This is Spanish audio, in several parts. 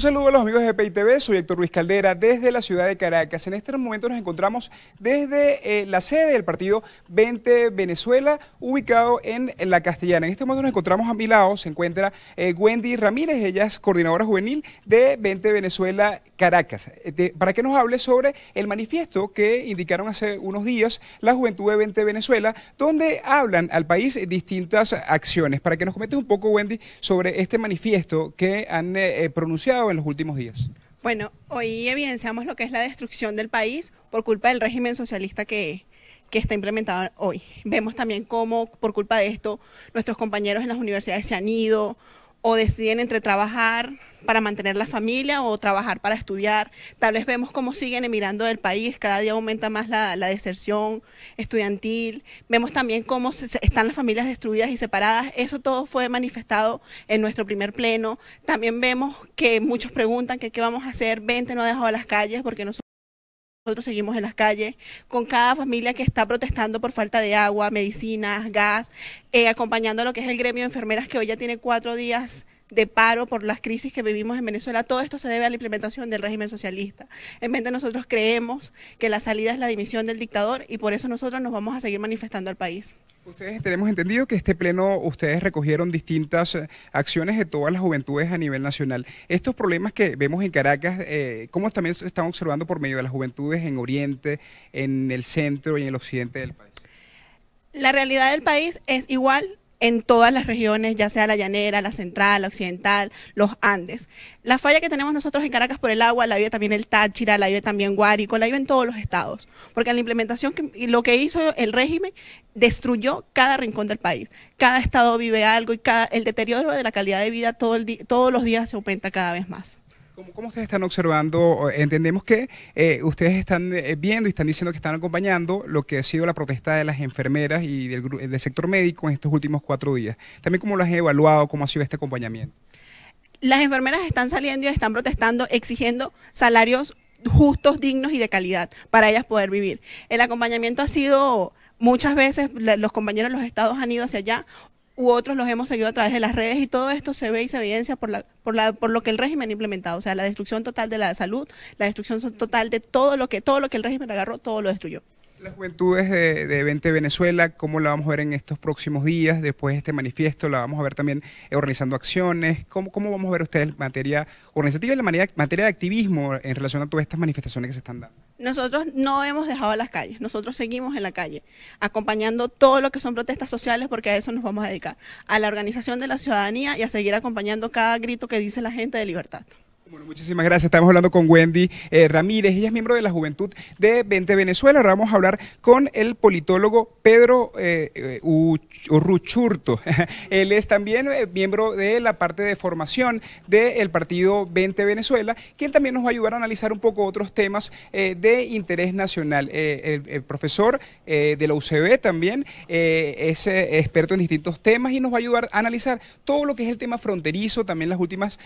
Un saludo a los amigos de PTV. soy Héctor Ruiz Caldera desde la ciudad de Caracas. En este momento nos encontramos desde eh, la sede del partido 20 Venezuela, ubicado en, La Castellana. En este momento nos encontramos a mi lado, se encuentra eh, Wendy Ramírez, ella es coordinadora juvenil de 20 Venezuela Caracas, eh, para que nos hable sobre el manifiesto que indicaron hace unos días la juventud de 20 Venezuela, donde hablan al país distintas acciones. Para que nos comentes un poco, Wendy, sobre este manifiesto que han pronunciado en los últimos días? Bueno, hoy evidenciamos lo que es la destrucción del país por culpa del régimen socialista que, que está implementado hoy. Vemos también cómo, por culpa de esto, nuestros compañeros en las universidades se han ido, o deciden entre trabajar para mantener la familia o trabajar para estudiar. Tal vez vemos cómo siguen emigrando del país, cada día aumenta más la, deserción estudiantil, vemos también cómo están las familias destruidas y separadas, eso todo fue manifestado en nuestro primer pleno. También vemos que muchos preguntan que qué vamos a hacer, 20 no ha dejado las calles porque nosotros... Nosotros seguimos en las calles con cada familia que está protestando por falta de agua, medicinas, gas, eh, acompañando a lo que es el gremio de enfermeras que hoy ya tiene cuatro días de paro por las crisis que vivimos en Venezuela, todo esto se debe a la implementación del régimen socialista. En vez de nosotros creemos que la salida es la dimisión del dictador y por eso nosotros nos vamos a seguir manifestando al país. Ustedes tenemos entendido que este pleno ustedes recogieron distintas eh, acciones de todas las juventudes a nivel nacional. Estos problemas que vemos en Caracas, eh, ¿cómo también se están observando por medio de las juventudes en Oriente, en el centro y en el occidente del país? La realidad del país es igual en todas las regiones, ya sea la llanera, la central, la occidental, los Andes. La falla que tenemos nosotros en Caracas por el agua la vive también el Táchira, la vive también Guárico, la vive en todos los estados, porque la implementación que, lo que hizo el régimen destruyó cada rincón del país. Cada estado vive algo y cada, el deterioro de la calidad de vida todo todos los días se aumenta cada vez más. ¿Cómo, ustedes están observando? Entendemos que eh, ustedes están eh, viendo y están diciendo que están acompañando lo que ha sido la protesta de las enfermeras y del, sector médico en estos últimos cuatro días. También cómo lo has evaluado, cómo ha sido este acompañamiento. Las enfermeras están saliendo y están protestando, exigiendo salarios justos, dignos y de calidad para ellas poder vivir. El acompañamiento ha sido muchas veces los compañeros de los estados han ido hacia allá, u otros los hemos seguido a través de las redes y todo esto se ve y se evidencia por, la, por, la, por lo que el régimen ha implementado, o sea, la destrucción total de la salud, la destrucción total de todo lo que, todo lo que el régimen agarró, todo lo destruyó. Las juventudes de, de 20 Venezuela, ¿cómo la vamos a ver en estos próximos días? Después de este manifiesto, la vamos a ver también eh, organizando acciones. ¿Cómo, cómo vamos a ver ustedes materia organizativa y la materia de activismo en relación a todas estas manifestaciones que se están dando? Nosotros no hemos dejado las calles, nosotros seguimos en la calle, acompañando todo lo que son protestas sociales, porque a eso nos vamos a dedicar, a la organización de la ciudadanía y a seguir acompañando cada grito que dice la gente de libertad. Bueno, muchísimas gracias. Estamos hablando con Wendy eh, Ramírez. Ella es miembro de la Juventud de 20 Venezuela. Ahora vamos a hablar con el politólogo Pedro eh, eh, Ruchurto Él es también miembro de la parte de formación del partido 20 Venezuela, quien también nos va a ayudar a analizar un poco otros temas de interés nacional. El, profesor de la UCB también es experto en distintos temas y nos va a ayudar a analizar todo lo que es el tema fronterizo, también las últimas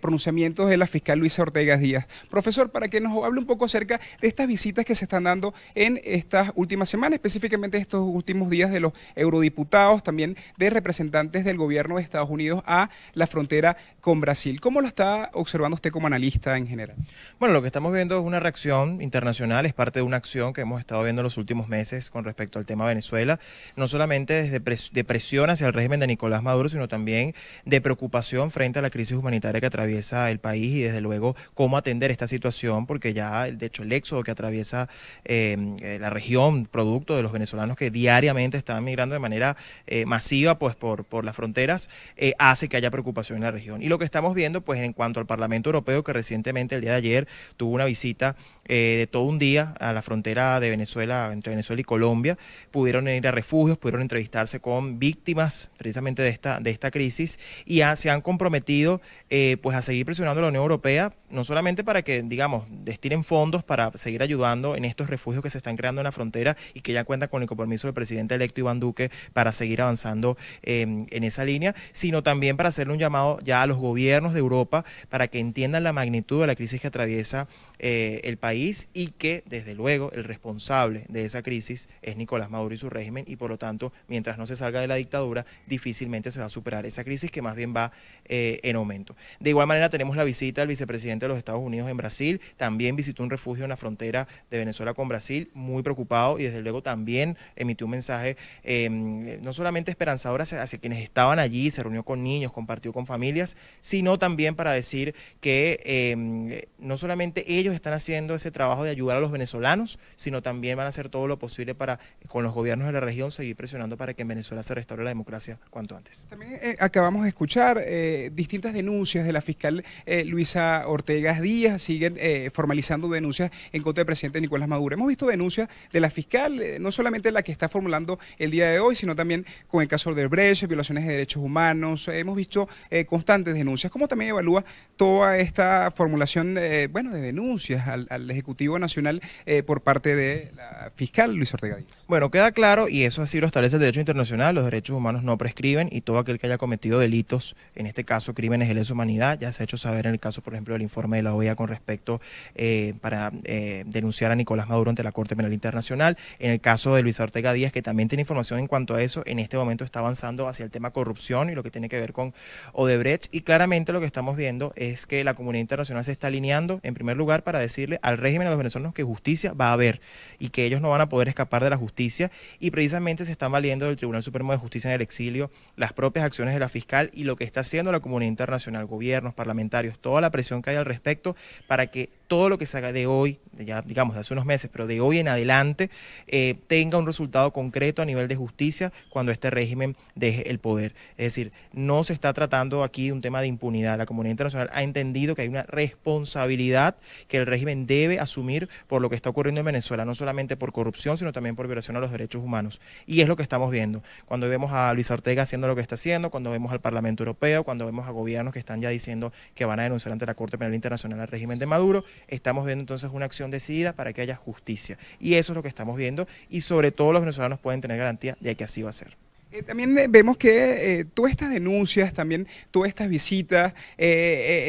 pronunciamientos de fiscal Luisa Ortega Díaz. Profesor, para que nos hable un poco acerca de estas visitas que se están dando en estas últimas semanas, específicamente estos últimos días de los eurodiputados, también de representantes del gobierno de Estados Unidos a la frontera con Brasil. ¿Cómo lo está observando usted como analista en general? Bueno, lo que estamos viendo es una reacción internacional, es parte de una acción que hemos estado viendo en los últimos meses con respecto al tema Venezuela, no solamente desde de presión hacia el régimen de Nicolás Maduro, sino también de preocupación frente a la crisis humanitaria que atraviesa el país y desde luego cómo atender esta situación, porque ya de hecho el éxodo que atraviesa eh, eh, la región, producto de los venezolanos que diariamente están migrando de manera eh, masiva pues por, por las fronteras, hace que haya preocupación en la región. Y lo que estamos viendo pues en cuanto al Parlamento Europeo, que recientemente el día de ayer tuvo una visita eh, de todo un día a la frontera de Venezuela, entre Venezuela y Colombia. Pudieron ir a refugios, pudieron entrevistarse con víctimas precisamente de esta, de esta crisis y se han comprometido eh, pues a seguir presionando a la Unión Europea no solamente para que, digamos, destinen fondos para seguir ayudando en estos refugios que se están creando en la frontera y que ya cuentan con el compromiso del presidente electo Iván Duque para seguir avanzando em, en esa línea, sino también para hacerle un llamado ya a los gobiernos de Europa para que entiendan la magnitud de la crisis que atraviesa eh, el país y que, desde luego, el responsable de esa crisis es Nicolás Maduro y su régimen y, por lo tanto, mientras no se salga de la dictadura, difícilmente se va a superar esa crisis que más bien va eh, en aumento. De igual manera, tenemos la visita del vicepresidente de los Estados Unidos en Brasil, también visitó un refugio en la frontera de Venezuela con Brasil, muy preocupado y desde luego también emitió un mensaje em, no solamente esperanzador hacia, quienes estaban allí, se reunió con niños, compartió con familias, sino también para decir que em, no solamente ellos están haciendo ese trabajo de ayudar a los venezolanos, sino también van a hacer todo lo posible para con los gobiernos de la región seguir presionando para que en Venezuela se restaure la democracia cuanto antes. También eh, acabamos de escuchar eh, distintas denuncias de la fiscal eh, Luisa Ortega Vegas Díaz siguen eh, formalizando denuncias en contra del presidente Nicolás Maduro. Hemos visto denuncias de la fiscal, eh, no solamente la que está formulando el día de hoy, sino también con el caso de Brecht, violaciones de derechos humanos. Hemos visto eh, constantes denuncias. ¿Cómo también evalúa toda esta formulación bueno, de denuncias al, al Ejecutivo Nacional por parte de la fiscal Luis Ortega Díaz? Bueno, queda claro, y eso así lo establece el derecho internacional, los derechos humanos no prescriben y todo aquel que haya cometido delitos, en este caso crímenes de lesa humanidad, ya se ha hecho saber en el caso, por ejemplo, del informe informe de la OEA con respecto eh, para eh, denunciar a Nicolás Maduro ante la Corte Penal Internacional. En el caso de Luis Ortega Díaz, que también tiene información en cuanto a eso, en este momento está avanzando hacia el tema corrupción y lo que tiene que ver con Odebrecht. Y claramente lo que estamos viendo es que la comunidad internacional se está alineando, en primer lugar, para decirle al régimen, de los venezolanos, que justicia va a haber y que ellos no van a poder escapar de la justicia. Y precisamente se están valiendo del Tribunal Supremo de Justicia en el exilio, las propias acciones de la fiscal y lo que está haciendo la comunidad internacional, gobiernos, parlamentarios, toda la presión que hay respecto para que todo lo que se haga de hoy, ya digamos de hace unos meses, pero de hoy en adelante, eh, tenga un resultado concreto a nivel de justicia cuando este régimen deje el poder. Es decir, no se está tratando aquí de un tema de impunidad. La comunidad internacional ha entendido que hay una responsabilidad que el régimen debe asumir por lo que está ocurriendo en Venezuela, no solamente por corrupción, sino también por violación a los derechos humanos. Y es lo que estamos viendo. Cuando vemos a Luis Ortega haciendo lo que está haciendo, cuando vemos al Parlamento Europeo, cuando vemos a gobiernos que están ya diciendo que van a denunciar ante la Corte Penal Internacional al régimen de Maduro, estamos viendo entonces una acción decidida para que haya justicia. Y eso es lo que estamos viendo y sobre todo los venezolanos pueden tener garantía de que así va a ser. Eh, también eh, vemos que eh, todas estas denuncias, también todas estas visitas,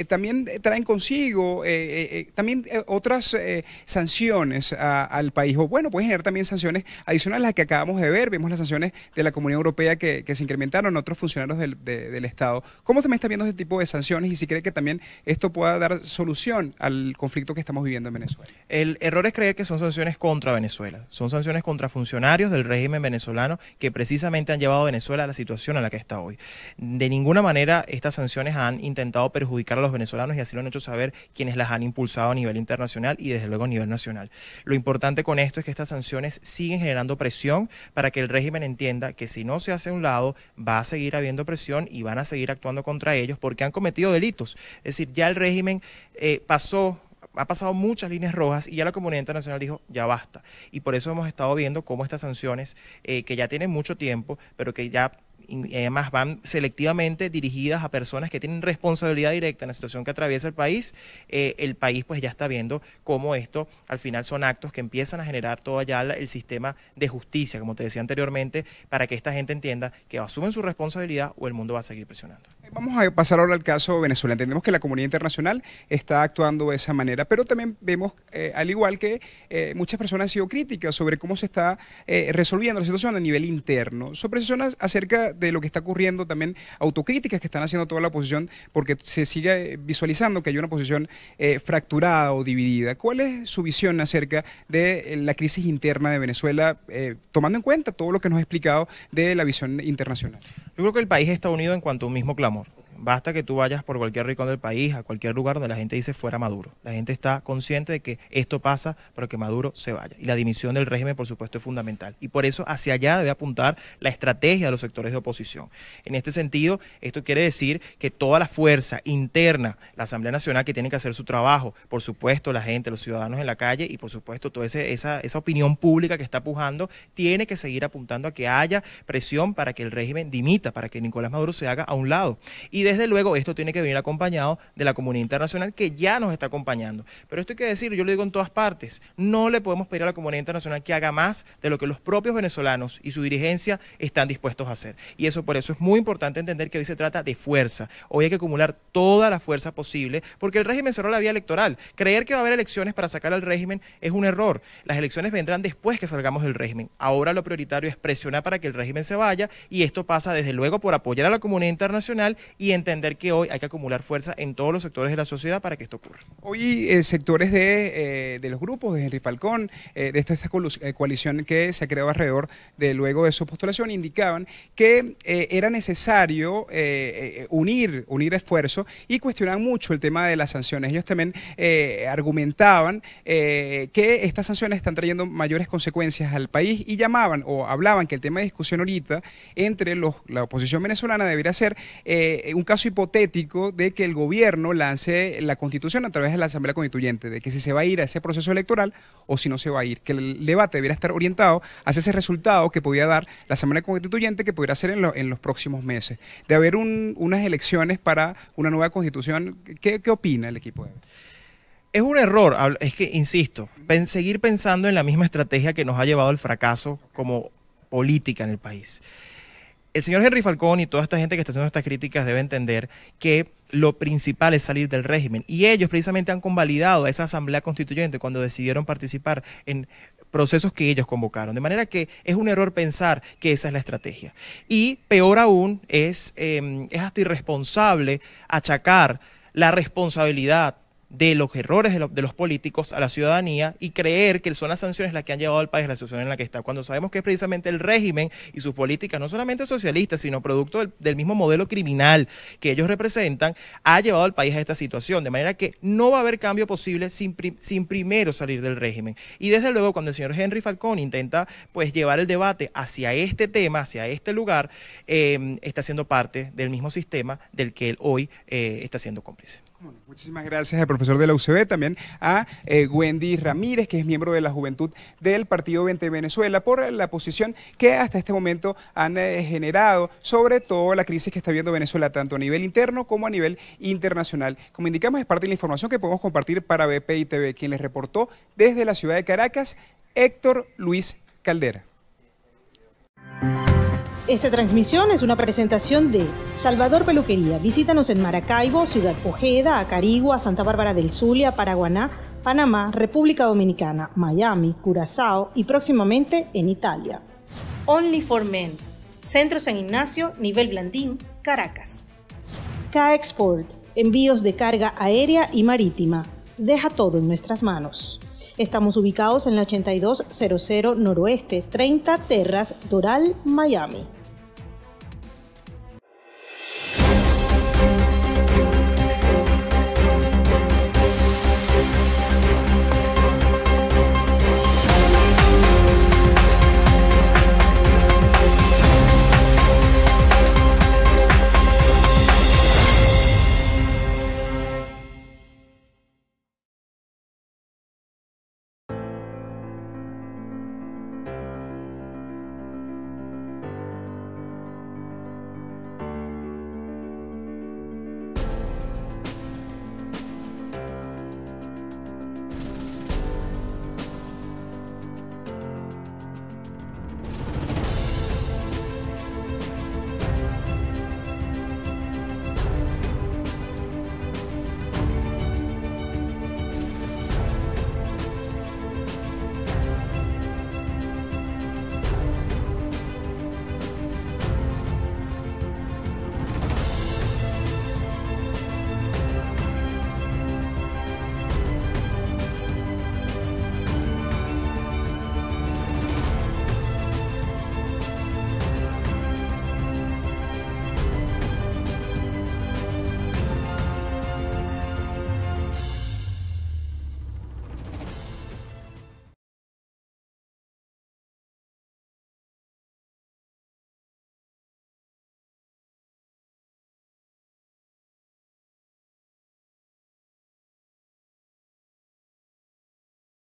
también traen consigo también otras sanciones al país, o bueno, puede generar también sanciones adicionales a las que acabamos de ver, vemos las sanciones de la Comunidad Europea que, se incrementaron, otros funcionarios del, del, Estado. ¿Cómo también está viendo este tipo de sanciones y si cree que también esto pueda dar solución al conflicto que estamos viviendo en Venezuela? El error es creer que son sanciones contra Venezuela, son sanciones contra funcionarios del régimen venezolano que precisamente han llevado Venezuela a la situación en la que está hoy. De ninguna manera estas sanciones han intentado perjudicar a los venezolanos y así lo han hecho saber quienes las han impulsado a nivel internacional y desde luego a nivel nacional. Lo importante con esto es que estas sanciones siguen generando presión para que el régimen entienda que si no se hace a un lado va a seguir habiendo presión y van a seguir actuando contra ellos porque han cometido delitos. Es decir, ya el régimen eh, pasó ha pasado muchas líneas rojas y ya la comunidad internacional dijo, ya basta. Y por eso hemos estado viendo cómo estas sanciones, eh, que ya tienen mucho tiempo, pero que ya además van selectivamente dirigidas a personas que tienen responsabilidad directa en la situación que atraviesa el país, eh, el país pues ya está viendo cómo esto al final son actos que empiezan a generar todo allá el sistema de justicia, como te decía anteriormente, para que esta gente entienda que asumen su responsabilidad o el mundo va a seguir presionando. Vamos a pasar ahora al caso de Venezuela. Entendemos que la comunidad internacional está actuando de esa manera, pero también vemos, eh, al igual que eh, muchas personas han sido críticas sobre cómo se está eh, resolviendo la situación a nivel interno. son personas acerca de lo que está ocurriendo, también autocríticas que están haciendo toda la oposición, porque se sigue visualizando que hay una posición fracturada o dividida. ¿Cuál es su visión acerca de la crisis interna de Venezuela, tomando en cuenta todo lo que nos ha explicado de la visión internacional? Yo creo que el país está unido en cuanto a un mismo clamor. Basta que tú vayas por cualquier rincón del país, a cualquier lugar donde la gente dice fuera Maduro. La gente está consciente de que esto pasa, pero que Maduro se vaya. Y la dimisión del régimen, por supuesto, es fundamental. Y por eso hacia allá debe apuntar la estrategia de los sectores de oposición. En este sentido, esto quiere decir que toda la fuerza interna, la Asamblea Nacional, que tiene que hacer su trabajo, por supuesto, la gente, los ciudadanos en la calle y, por supuesto, toda esa, opinión pública que está pujando, tiene que seguir apuntando a que haya presión para que el régimen dimita, para que Nicolás Maduro se haga a un lado. Y desde luego esto tiene que venir acompañado de la comunidad internacional que ya nos está acompañando. Pero esto hay que decir, yo lo digo en todas partes, no le podemos pedir a la comunidad internacional que haga más de lo que los propios venezolanos y su dirigencia están dispuestos a hacer. Y eso por eso es muy importante entender que hoy se trata de fuerza. Hoy hay que acumular toda la fuerza posible porque el régimen cerró la vía electoral. Creer que va a haber elecciones para sacar al régimen es un error. Las elecciones vendrán después que salgamos del régimen. Ahora lo prioritario es presionar para que el régimen se vaya y esto pasa desde luego por apoyar a la comunidad internacional y entender que hoy hay que acumular fuerza en todos los sectores de la sociedad para que esto ocurra. Hoy eh, sectores de, eh, de, los grupos, de Henry Falcón, eh, de esta, coalición que se ha creado alrededor de luego de su postulación, indicaban que era necesario unir, unir esfuerzos y cuestionaban mucho el tema de las sanciones. Ellos también argumentaban que estas sanciones están trayendo mayores consecuencias al país y llamaban o hablaban que el tema de discusión ahorita entre los, la oposición venezolana debería ser un un caso hipotético de que el gobierno lance la constitución a través de la Asamblea Constituyente, de que si se va a ir a ese proceso electoral o si no se va a ir, que el debate debiera estar orientado hacia ese resultado que podía dar la Asamblea Constituyente que pudiera ser en, los próximos meses, de haber un, unas elecciones para una nueva constitución. ¿Qué, opina el equipo es un error, es que, insisto, seguir pensando en la misma estrategia que nos ha llevado al fracaso como política en el país el señor Henry Falcón y toda esta gente que está haciendo estas críticas debe entender que lo principal es salir del régimen. Y ellos precisamente han convalidado a esa asamblea constituyente cuando decidieron participar en procesos que ellos convocaron. De manera que es un error pensar que esa es la estrategia. Y peor aún, es, em, es hasta irresponsable achacar la responsabilidad de los errores de, los políticos a la ciudadanía y creer que son las sanciones las que han llevado al país a la situación en la que está, cuando sabemos que es precisamente el régimen y sus políticas, no solamente socialistas, sino producto del, mismo modelo criminal que ellos representan, ha llevado al país a esta situación. De manera que no va a haber cambio posible sin, primero salir del régimen. Y desde luego, cuando el señor Henry Falcón intenta pues, llevar el debate hacia este tema, hacia este lugar, eh, está siendo parte del mismo sistema del que él hoy eh, está siendo cómplice muchísimas gracias al profesor de la UCB, también a eh, Wendy Ramírez, que es miembro de la Juventud del Partido 20 Venezuela, por la posición que hasta este momento han eh, generado sobre toda la crisis que está viendo Venezuela, tanto a nivel interno como a nivel internacional. Como indicamos, es parte de la información que podemos compartir para BP TV, quien les reportó desde la ciudad de Caracas, Héctor Luis Caldera. Esta transmisión es una presentación de Salvador Peluquería. Visítanos en Maracaibo, Ciudad Ojeda, Acarigua, Santa Bárbara del Zulia, Paraguaná, Panamá, República Dominicana, Miami, Curazao y próximamente en Italia. Only for Men. Centro San Ignacio, Nivel Blandín, Caracas. K-Export. Envíos de carga aérea y marítima. Deja todo en nuestras manos. Estamos ubicados en la 8200 Noroeste, 30 Terras, Doral, Miami.